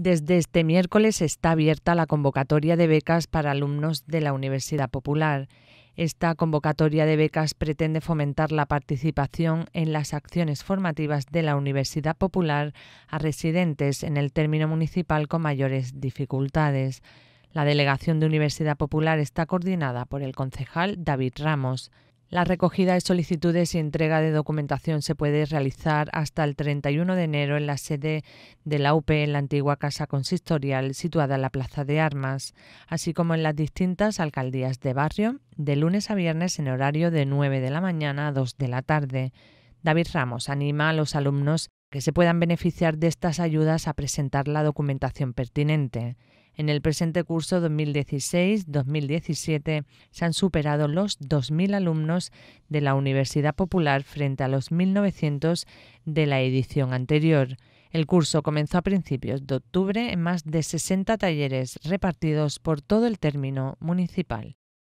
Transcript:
Desde este miércoles está abierta la convocatoria de becas para alumnos de la Universidad Popular. Esta convocatoria de becas pretende fomentar la participación en las acciones formativas de la Universidad Popular a residentes en el término municipal con mayores dificultades. La delegación de Universidad Popular está coordinada por el concejal David Ramos. La recogida de solicitudes y entrega de documentación se puede realizar hasta el 31 de enero en la sede de la UP en la antigua Casa Consistorial situada en la Plaza de Armas, así como en las distintas alcaldías de barrio, de lunes a viernes en horario de 9 de la mañana a 2 de la tarde. David Ramos anima a los alumnos que se puedan beneficiar de estas ayudas a presentar la documentación pertinente. En el presente curso 2016-2017 se han superado los 2.000 alumnos de la Universidad Popular frente a los 1.900 de la edición anterior. El curso comenzó a principios de octubre en más de 60 talleres repartidos por todo el término municipal.